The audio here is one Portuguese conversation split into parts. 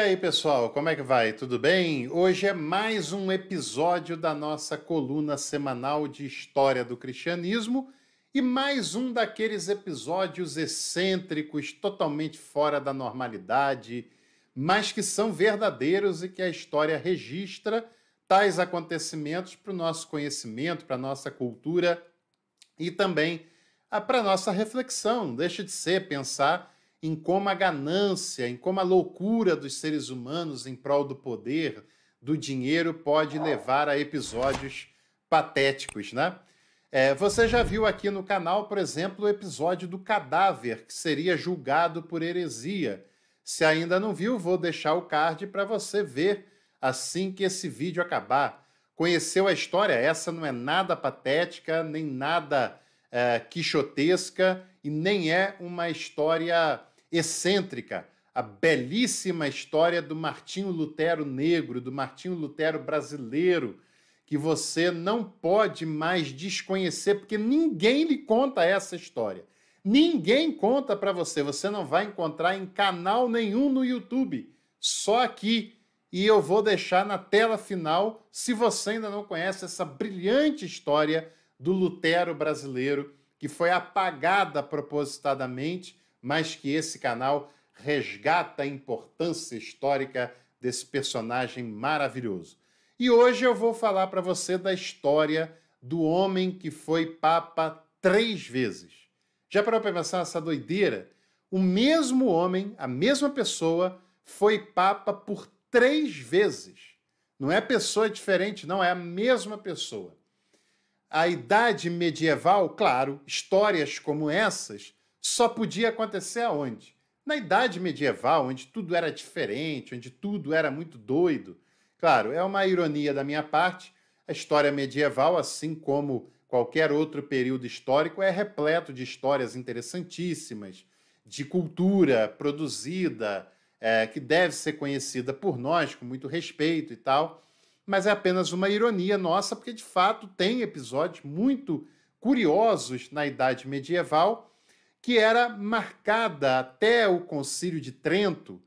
E aí, pessoal, como é que vai? Tudo bem? Hoje é mais um episódio da nossa coluna semanal de História do Cristianismo e mais um daqueles episódios excêntricos, totalmente fora da normalidade, mas que são verdadeiros e que a história registra tais acontecimentos para o nosso conhecimento, para a nossa cultura e também ah, para a nossa reflexão. Deixa de ser pensar em como a ganância, em como a loucura dos seres humanos em prol do poder, do dinheiro, pode levar a episódios patéticos, né? É, você já viu aqui no canal, por exemplo, o episódio do cadáver, que seria julgado por heresia. Se ainda não viu, vou deixar o card para você ver assim que esse vídeo acabar. Conheceu a história? Essa não é nada patética, nem nada é, quixotesca e nem é uma história excêntrica, a belíssima história do Martinho Lutero negro, do Martinho Lutero brasileiro, que você não pode mais desconhecer, porque ninguém lhe conta essa história. Ninguém conta para você, você não vai encontrar em canal nenhum no YouTube, só aqui. E eu vou deixar na tela final, se você ainda não conhece essa brilhante história do Lutero brasileiro, que foi apagada propositadamente mas que esse canal resgata a importância histórica desse personagem maravilhoso. E hoje eu vou falar para você da história do homem que foi Papa três vezes. Já parou para pensar essa doideira? O mesmo homem, a mesma pessoa, foi Papa por três vezes. Não é pessoa diferente, não, é a mesma pessoa. A idade medieval, claro, histórias como essas só podia acontecer aonde? Na idade medieval, onde tudo era diferente, onde tudo era muito doido. Claro, é uma ironia da minha parte. A história medieval, assim como qualquer outro período histórico, é repleto de histórias interessantíssimas, de cultura produzida, é, que deve ser conhecida por nós com muito respeito e tal. Mas é apenas uma ironia nossa, porque de fato tem episódios muito curiosos na Idade Medieval que era marcada até o Concílio de Trento,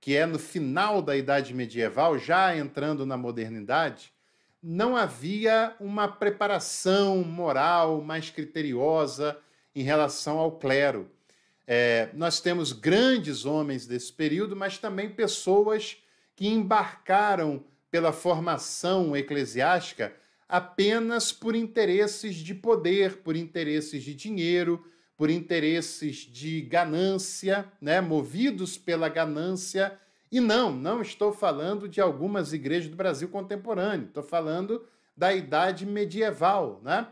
que é no final da Idade Medieval, já entrando na modernidade, não havia uma preparação moral mais criteriosa em relação ao clero. É, nós temos grandes homens desse período, mas também pessoas que embarcaram pela formação eclesiástica apenas por interesses de poder, por interesses de dinheiro, por interesses de ganância, né, movidos pela ganância. E não, não estou falando de algumas igrejas do Brasil contemporâneo, estou falando da idade medieval, né?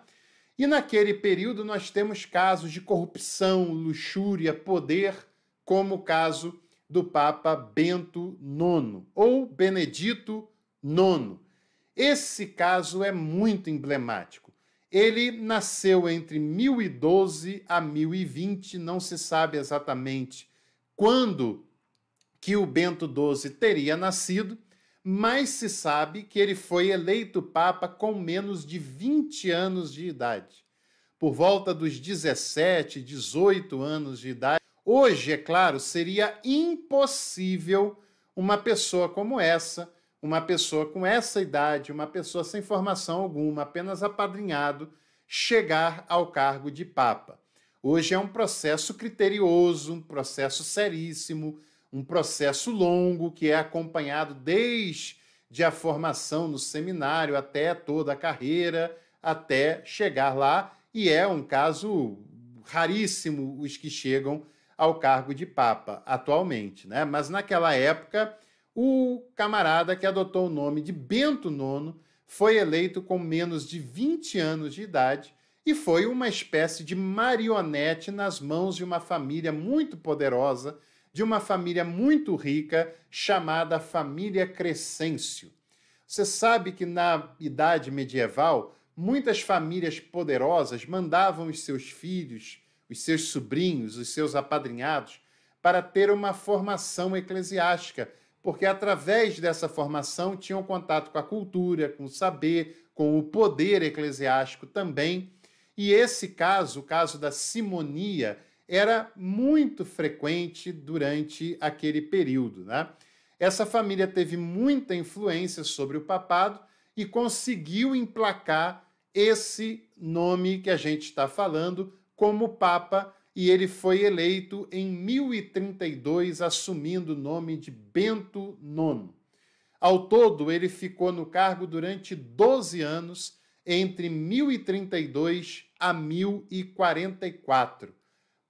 E naquele período nós temos casos de corrupção, luxúria, poder, como o caso do Papa Bento IX ou Benedito IX. Esse caso é muito emblemático. Ele nasceu entre 1012 a 1020, não se sabe exatamente quando que o Bento XII teria nascido, mas se sabe que ele foi eleito papa com menos de 20 anos de idade, por volta dos 17, 18 anos de idade. Hoje, é claro, seria impossível uma pessoa como essa uma pessoa com essa idade, uma pessoa sem formação alguma, apenas apadrinhado, chegar ao cargo de Papa. Hoje é um processo criterioso, um processo seríssimo, um processo longo que é acompanhado desde a formação no seminário até toda a carreira, até chegar lá, e é um caso raríssimo os que chegam ao cargo de Papa atualmente, né? Mas naquela época o camarada que adotou o nome de Bento IX foi eleito com menos de 20 anos de idade e foi uma espécie de marionete nas mãos de uma família muito poderosa, de uma família muito rica, chamada Família Crescêncio. Você sabe que na Idade Medieval, muitas famílias poderosas mandavam os seus filhos, os seus sobrinhos, os seus apadrinhados, para ter uma formação eclesiástica porque através dessa formação tinham contato com a cultura, com o saber, com o poder eclesiástico também. E esse caso, o caso da simonia, era muito frequente durante aquele período. Né? Essa família teve muita influência sobre o papado e conseguiu emplacar esse nome que a gente está falando como Papa e ele foi eleito em 1032, assumindo o nome de Bento IX. Ao todo, ele ficou no cargo durante 12 anos, entre 1032 a 1044.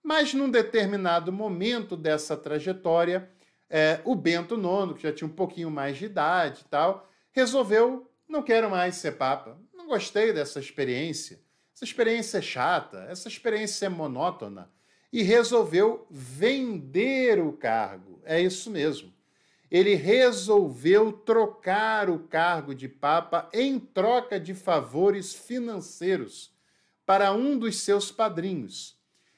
Mas num determinado momento dessa trajetória, é, o Bento IX, que já tinha um pouquinho mais de idade e tal, resolveu: não quero mais ser Papa, não gostei dessa experiência, essa experiência é chata, essa experiência é monótona e resolveu vender o cargo. É isso mesmo. Ele resolveu trocar o cargo de Papa em troca de favores financeiros para um dos seus padrinhos.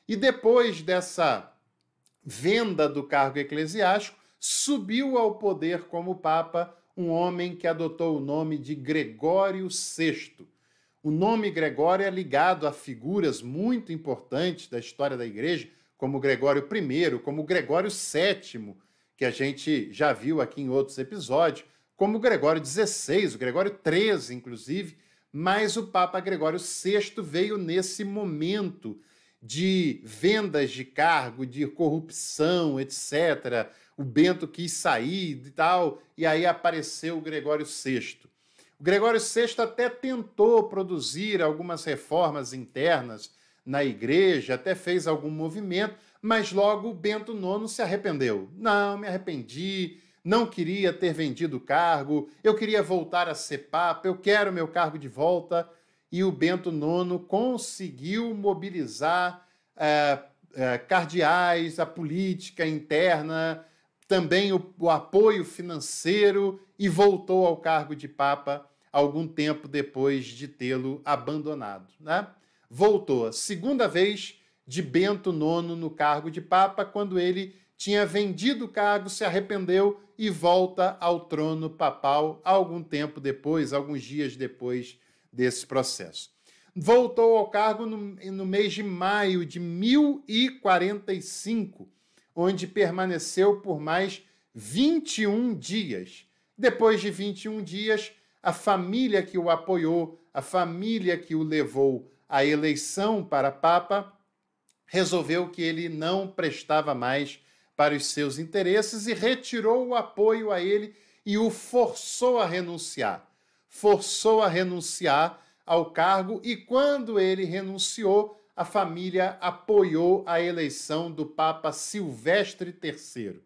E depois dessa venda do cargo eclesiástico, subiu ao poder como Papa um homem que adotou o nome de Gregório VI. O nome Gregório é ligado a figuras muito importantes da história da igreja, como Gregório I, como Gregório VII, que a gente já viu aqui em outros episódios, como Gregório XVI, Gregório XIII, inclusive, mas o Papa Gregório VI veio nesse momento de vendas de cargo, de corrupção, etc. O Bento quis sair e tal, e aí apareceu o Gregório VI. O Gregório VI até tentou produzir algumas reformas internas na igreja, até fez algum movimento, mas logo Bento IX se arrependeu. Não, me arrependi, não queria ter vendido o cargo, eu queria voltar a ser papa, eu quero meu cargo de volta. E o Bento IX conseguiu mobilizar uh, cardeais, a política interna, também o, o apoio financeiro e voltou ao cargo de papa algum tempo depois de tê-lo abandonado. Né? Voltou, segunda vez de Bento IX no cargo de Papa, quando ele tinha vendido o cargo, se arrependeu e volta ao trono papal algum tempo depois, alguns dias depois desse processo. Voltou ao cargo no, no mês de maio de 1045, onde permaneceu por mais 21 dias. Depois de 21 dias, a família que o apoiou, a família que o levou à eleição para Papa, resolveu que ele não prestava mais para os seus interesses e retirou o apoio a ele e o forçou a renunciar. Forçou a renunciar ao cargo e quando ele renunciou, a família apoiou a eleição do Papa Silvestre III.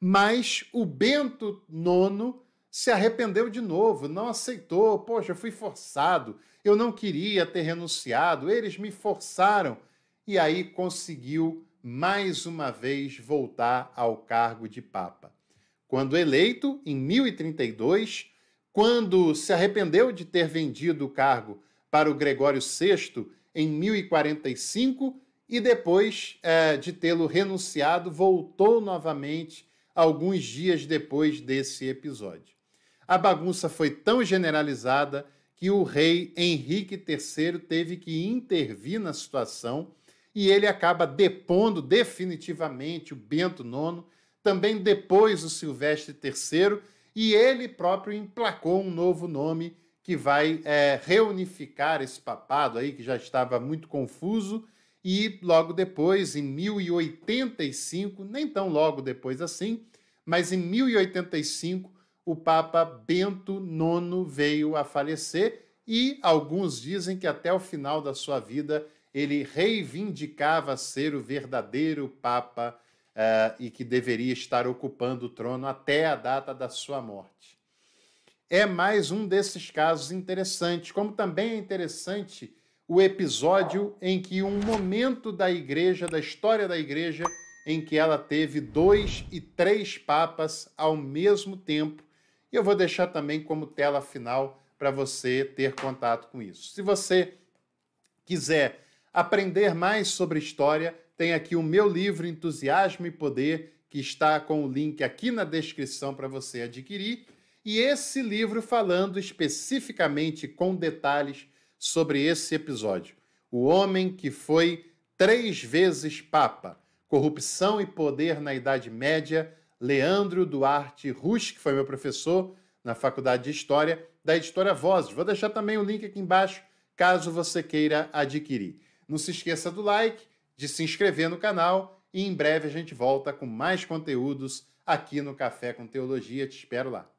Mas o Bento IX se arrependeu de novo, não aceitou. Poxa, eu fui forçado, eu não queria ter renunciado, eles me forçaram. E aí conseguiu mais uma vez voltar ao cargo de Papa. Quando eleito, em 1032, quando se arrependeu de ter vendido o cargo para o Gregório VI em 1045 e depois é, de tê-lo renunciado, voltou novamente alguns dias depois desse episódio a bagunça foi tão generalizada que o rei Henrique III teve que intervir na situação e ele acaba depondo definitivamente o Bento IX, também depois o Silvestre III, e ele próprio emplacou um novo nome que vai é, reunificar esse papado aí, que já estava muito confuso, e logo depois, em 1085, nem tão logo depois assim, mas em 1085, o Papa Bento IX veio a falecer e alguns dizem que até o final da sua vida ele reivindicava ser o verdadeiro Papa uh, e que deveria estar ocupando o trono até a data da sua morte. É mais um desses casos interessantes, como também é interessante o episódio em que um momento da igreja, da história da igreja, em que ela teve dois e três papas ao mesmo tempo e eu vou deixar também como tela final para você ter contato com isso. Se você quiser aprender mais sobre história, tem aqui o meu livro Entusiasmo e Poder, que está com o link aqui na descrição para você adquirir. E esse livro falando especificamente com detalhes sobre esse episódio. O homem que foi três vezes Papa, corrupção e poder na Idade Média, Leandro Duarte Rusch, que foi meu professor na Faculdade de História, da editora Vozes. Vou deixar também o link aqui embaixo, caso você queira adquirir. Não se esqueça do like, de se inscrever no canal e em breve a gente volta com mais conteúdos aqui no Café com Teologia. Te espero lá.